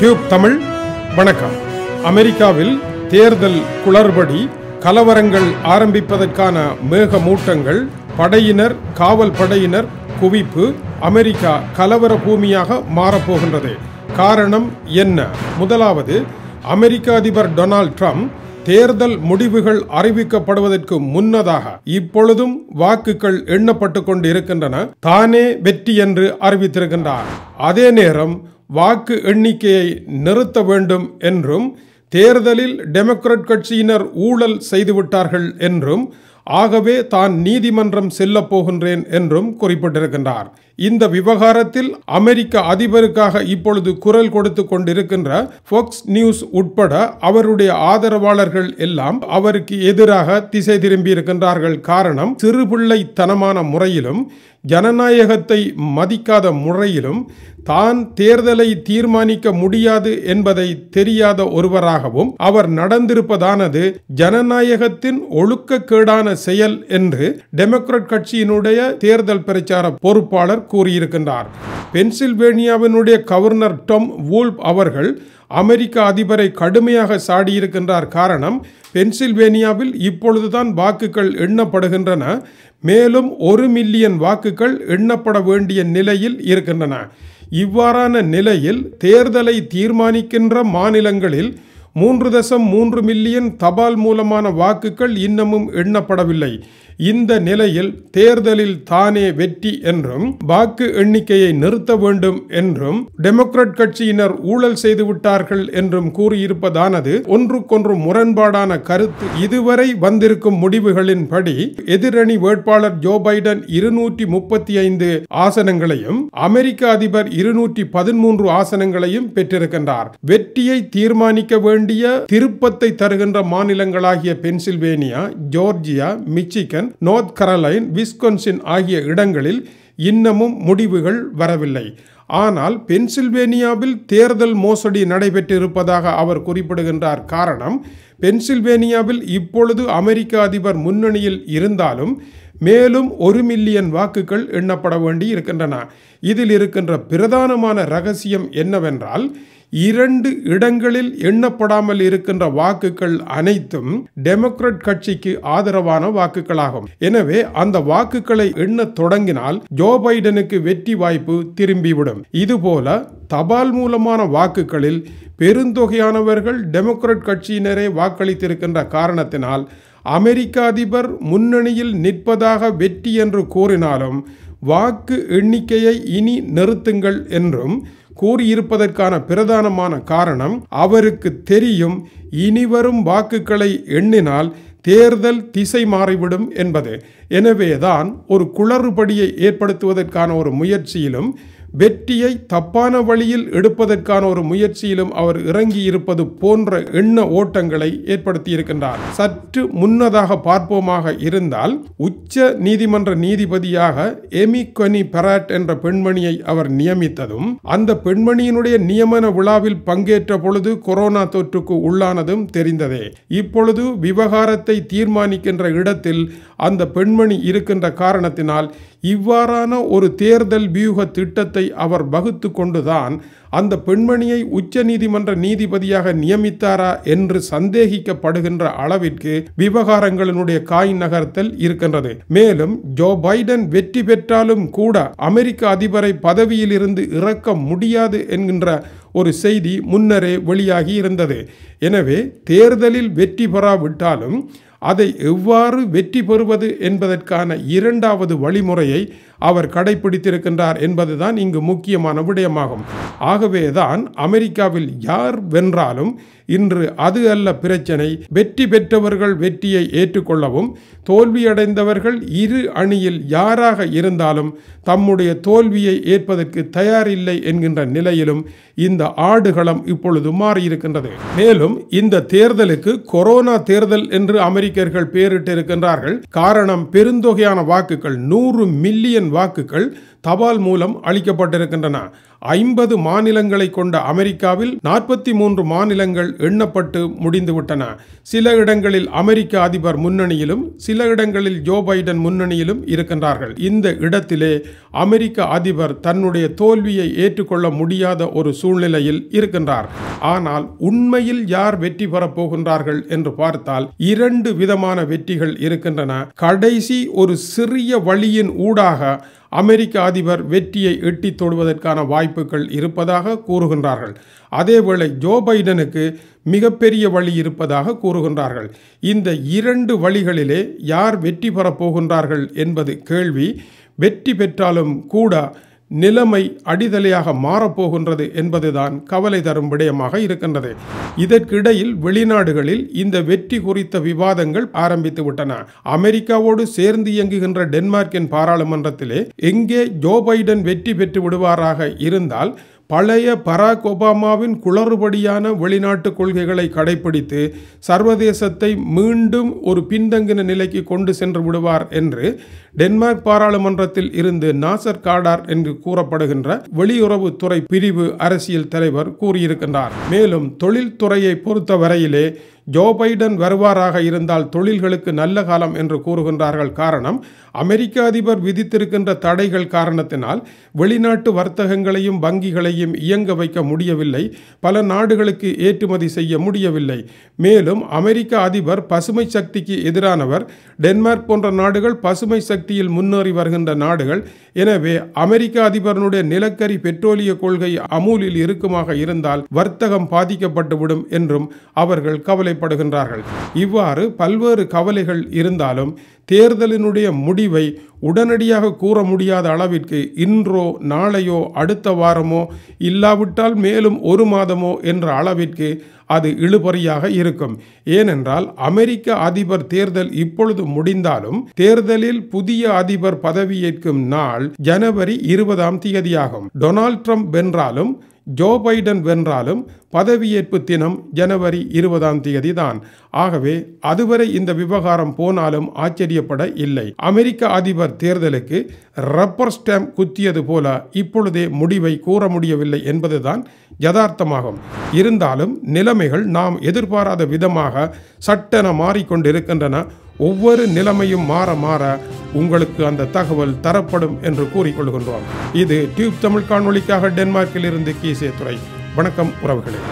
tube Tamil வணக்கம் அமெரிக்காவில் தேர்தல் குளறுபடி கலவரங்கள் ஆரம்பிப்பதற்கான மேக மூட்டங்கள் படையினர் காவல் படையினர் குவிப்பு அமெரிக்கா கலவர பூமியாக மாறப்போகின்றது காரணம் என்ன முதலாவது அமெரிக்க அதிபர் டொனால்ட் ட்ரம்ப் தேர்தல் முடிவுகள் அறிவிக்கப்படுவதற்கு முன்னதாக இப்பொழுதும் வாக்குகள் எண்ணப்பட்டு கொண்டு தானே வெற்றி என்று அறிவித்திருக்கின்றார் அதே நேரம் வாக்கு எண்ணிக்கையை நிறுத்த வேண்டும் என்றும் தேர்தலில் டெமோக்ராட் கட்சியினர் ஊழல் செய்துவிட்டார்கள் என்றும் ஆகவே தான் நீதிமன்றம் செல்லப் போகின்றேன் என்றும் குறிப்பிட்டிருக்கின்றார் இந்த விவகாரத்தில் அமெரிக்க அதிபருக்காக இப்பொழுது குரல் கொடுத்து கொண்டிருக்கின்ற ஃபோக்ஸ் நியூஸ் உட்பட அவருடைய ஆதரவாளர்கள் எல்லாம் அவருக்கு எதிராக திசை திரும்பி இருக்கின்றார்கள் காரணம் சிறுபிள்ளைத்தனமான முறையிலும் ஜனநாயகத்தை மதிக்காத முறையிலும் தான் தேர்தலை தீர்மானிக்க முடியாது என்பதை தெரியாத ஒருவராகவும் அவர் நடந்திருப்பதானது ஜனநாயகத்தின் ஒழுக்கக்கேடான செயல் என்று டெமோக்ரட் கட்சியினுடைய தேர்தல் பிரச்சார பொறுப்பாளர் கூறியிருக்கின்றார் பென்சில்வேனியாவினுடைய கவர்னர் டொம் வூல்ப் அவர்கள் அமெரிக்க அதிபரை கடுமையாக சாடியிருக்கின்றார் காரணம் பென்சில்வேனியாவில் இப்பொழுதுதான் வாக்குகள் எண்ணப்படுகின்றன மேலும் ஒரு மில்லியன் வாக்குகள் எண்ணப்பட வேண்டிய நிலையில் இருக்கின்றன இவ்வாறான நிலையில் தேர்தலை தீர்மானிக்கின்ற மாநிலங்களில் மூன்று தசம் மூன்று மில்லியன் தபால் மூலமான வாக்குகள் இன்னமும் எண்ணப்படவில்லை இந்த நிலையில் தேர்தலில் தானே வெற்றி என்றும் வாக்கு எண்ணிக்கையை நிறுத்த வேண்டும் என்றும் டெமோக்ராட் கட்சியினர் ஊழல் செய்துவிட்டார்கள் என்றும் கூறியிருப்பதானது ஒன்றுக்கொன்று முரண்பாடான கருத்து இதுவரை வந்திருக்கும் முடிவுகளின்படி எதிரணி வேட்பாளர் ஜோ பைடன் இருநூற்றி முப்பத்தி ஐந்து ஆசனங்களையும் அமெரிக்க அதிபர் இருநூற்றி பதிமூன்று ஆசனங்களையும் பெற்றிருக்கின்றார் வெற்றியை தீர்மானிக்க வேண்டிய திருப்பத்தை தருகின்ற மாநிலங்களாகிய Pennsylvania Georgia Michigan Maryland North Carolina Wisconsin ஆகிய இடங்களில் இன்னமும் முடிவுகள் வரவில்லை ஆனால் பென்சில்வேனியாவில் தேர்தல் மோசடி நடைபெற்றிருப்பதாக அவர் குறிப்பிடுகின்றார் காரணம் பென்சில்வேனியாவில் இப்பொழுது அமெரிக்க அதிபர் முன்னணியில் இருந்தாலும் மேலும் ஒரு மில்லியன் வாக்குகள் எண்ணப்பட வேண்டி இருக்கின்றன இதில் இருக்கின்ற பிரதானமான ரகசியம் என்னவென்றால் இரண்டு இடங்களில் எண்ணப்படாமல் இருக்கின்ற வாக்குகள் அனைத்தும் டெமோக்ரட் கட்சிக்கு ஆதரவான வாக்குகளாகும் எனவே அந்த வாக்குகளை எண்ண தொடங்கினால் ஜோ பைடனுக்கு வெற்றி வாய்ப்பு திரும்பிவிடும் இதுபோல தபால் மூலமான வாக்குகளில் பெருந்தொகையானவர்கள் டெமோக்ரட் கட்சியினரே வாக்களித்திருக்கின்ற காரணத்தினால் அமெரிக்க அதிபர் முன்னணியில் நிற்பதாக வெற்றி என்று கூறினாலும் வாக்கு எண்ணிக்கையை இனி நிறுத்துங்கள் என்றும் கூறியிருப்பதற்கான பிரதானமான காரணம் அவருக்கு தெரியும் இனிவரும் வாக்குகளை எண்ணினால் தேர்தல் திசை மாறிவிடும் என்பது எனவேதான் ஒரு குளறுபடியை ஏற்படுத்துவதற்கான ஒரு முயற்சியிலும் வெற்றியை தப்பான வழியில் எடுப்பதற்கான ஒரு முயற்சியிலும் அவர் இறங்கி இருப்பது போன்ற எண்ண ஓட்டங்களை ஏற்படுத்தியிருக்கின்றார் சற்று முன்னதாக பார்ப்போமாக இருந்தால் உச்ச நீதிமன்ற நீதிபதியாக எமி பெராட் என்ற பெண்மணியை அவர் நியமித்ததும் அந்த பெண்மணியினுடைய நியமன விழாவில் பங்கேற்ற பொழுது கொரோனா தொற்றுக்கு உள்ளானதும் தெரிந்ததே இப்பொழுது விவகாரத்தை தீர்மானிக்கின்ற இடத்தில் அந்த பெண்மணி இருக்கின்ற காரணத்தினால் இவ்வாறான ஒரு தேர்தல் வியூக திட்டத்தை அவர் வகுத்து கொண்டுதான் அந்த பெண்மணியை உச்ச நீதிமன்ற நீதிபதியாக நியமித்தாரா என்று சந்தேகிக்கப்படுகின்ற அளவிற்கு விவகாரங்களினுடைய காய் நகர்த்தல் இருக்கின்றது மேலும் ஜோ பைடன் வெற்றி பெற்றாலும் கூட அமெரிக்க அதிபரை பதவியில் இருந்து இறக்க முடியாது என்கின்ற ஒரு செய்தி முன்னரே வெளியாகி இருந்தது எனவே தேர்தலில் வெற்றி பெறாவிட்டாலும் அதை எவ்வாறு வெற்றி பெறுவது என்பதற்கான இரண்டாவது வழிமுறையை அவர் கடைபிடித்திருக்கின்றார் என்பதுதான் இங்கு முக்கியமான விடயமாகும் ஆகவேதான் அமெரிக்காவில் யார் வென்றாலும் இன்று அது அல்ல பிரச்சனை வெற்றி பெற்றவர்கள் வெற்றியை ஏற்றுக்கொள்ளவும் தோல்வியடைந்தவர்கள் இரு அணியில் யாராக இருந்தாலும் தம்முடைய தோல்வியை ஏற்பதற்கு தயாரில்லை என்கின்ற நிலையிலும் இந்த ஆடுகளம் இப்பொழுது மாறியிருக்கின்றது மேலும் இந்த தேர்தலுக்கு கொரோனா தேர்தல் என்று அமெரிக்கர்கள் பெயரிட்டிருக்கின்றார்கள் காரணம் பெருந்தொகையான வாக்குகள் நூறு மில்லியன் வாக்குகள் தபால் மூலம் அளிக்கப்பட்டிருக்கின்றன ஐம்பது மாநிலங்களை கொண்ட அமெரிக்காவில் நாற்பத்தி மூன்று மாநிலங்கள் எண்ணப்பட்டு முடிந்துவிட்டன சில இடங்களில் அமெரிக்க அதிபர் முன்னணியிலும் சில இடங்களில் ஜோ பைடன் முன்னணியிலும் இருக்கின்றார்கள் இந்த இடத்திலே அமெரிக்க அதிபர் தன்னுடைய தோல்வியை ஏற்றுக்கொள்ள முடியாத ஒரு சூழ்நிலையில் இருக்கின்றார் ஆனால் உண்மையில் யார் வெற்றி பெறப் போகின்றார்கள் என்று பார்த்தால் இரண்டு விதமான வெற்றிகள் இருக்கின்றன கடைசி ஒரு சிறிய வழியின் ஊடாக அமெரிக்க அதிபர் வெற்றியை எட்டி தொடுவதற்கான வாய்ப்புகள் இருப்பதாக கூறுகின்றார்கள் அதேவேளை ஜோ பைடனுக்கு மிகப்பெரிய வழி இருப்பதாக கூறுகின்றார்கள் இந்த இரண்டு வழிகளிலே யார் வெற்றி பெறப் போகின்றார்கள் என்பது கேள்வி வெற்றி பெற்றாலும் கூட நிலைமை அடிதலையாக மாறப்போகின்றது என்பதுதான் கவலை தரும் விடயமாக இருக்கின்றது இதற்கிடையில் வெளிநாடுகளில் இந்த வெற்றி குறித்த விவாதங்கள் ஆரம்பித்து விட்டன அமெரிக்காவோடு சேர்ந்து இயங்குகின்ற டென்மார்க்கின் பாராளுமன்றத்திலே எங்கே ஜோ பைடன் வெற்றி பெற்று விடுவாராக இருந்தால் பழைய பராக் ஒபாமாவின் குளறுபடியான வெளிநாட்டு கொள்கைகளை கடைபிடித்து சர்வதேசத்தை மீண்டும் ஒரு பின்தங்கின நிலைக்கு கொண்டு சென்று விடுவார் என்று டென்மார்க் பாராளுமன்றத்தில் இருந்து நாசர் காடார் என்று கூறப்படுகின்ற வெளியுறவுத்துறை பிரிவு அரசியல் தலைவர் கூறியிருக்கின்றார் மேலும் தொழில்துறையை பொறுத்தவரையிலே ஜோ பைடன் வருவாராக இருந்தால் தொழில்களுக்கு நல்ல காலம் என்று கூறுகின்றார்கள் காரணம் அமெரிக்க அதிபர் விதித்திருக்கின்ற தடைகள் காரணத்தினால் வெளிநாட்டு வர்த்தகங்களையும் வங்கிகளையும் இயங்க வைக்க முடியவில்லை பல நாடுகளுக்கு ஏற்றுமதி செய்ய முடியவில்லை மேலும் அமெரிக்க அதிபர் பசுமை சக்திக்கு எதிரானவர் டென்மார்க் போன்ற நாடுகள் பசுமை சக்தியில் முன்னேறி வருகின்ற நாடுகள் எனவே அமெரிக்க அதிபரனுடைய நிலக்கரி பெட்ரோலிய கொள்கை அமூலில் இருக்குமாக இருந்தால் வர்த்தகம் பாதிக்கப்பட்டுவிடும் என்றும் அவர்கள் கவலை கவலைப்படுகின்றார்கள் இவ்வாறு பல்வேறு கவலைகள் இருந்தாலும் தேர்தலினுடைய முடிவை உடனடியாக கூற முடியாத அளவிற்கு இன்றோ நாளையோ அடுத்த வாரமோ இல்லாவிட்டால் மேலும் ஒரு மாதமோ என்ற அளவிற்கு அது இழுபறியாக இருக்கும் ஏனென்றால் அமெரிக்க அதிபர் தேர்தல் இப்பொழுது முடிந்தாலும் தேர்தலில் புதிய அதிபர் பதவியேற்கும் நாள் ஜனவரி இருபதாம் தேதியாகும் டொனால்ட் ட்ரம்ப் வென்றாலும் ஜோ பைடன் வென்றாலும் பதவியேற்பு தினம் ஜனவரி இருபதாம் தேதி தான் ஆகவே அதுவரை இந்த விவகாரம் போனாலும் ஆச்சரியப்பட இல்லை அமெரிக்க அதிபர் தேர்தலுக்கு ரப்பர் ஸ்டாம்ப் குத்தியது போல இப்பொழுதே முடிவை கூற முடியவில்லை என்பதுதான் யதார்த்தமாகும் இருந்தாலும் நிலைமைகள் நாம் எதிர்பாராத விதமாக சட்டென மாறிக்கொண்டிருக்கின்றன ஒவ்வொரு நிலைமையும் மாற மாற உங்களுக்கு அந்த தகவல் தரப்படும் என்று கூறிக்கொள்கின்றோம் இது டியூப் தமிழ் காணொலிக்காக டென்மார்க்கில் இருந்து கீசே துறை வணக்கம் உறவுகளே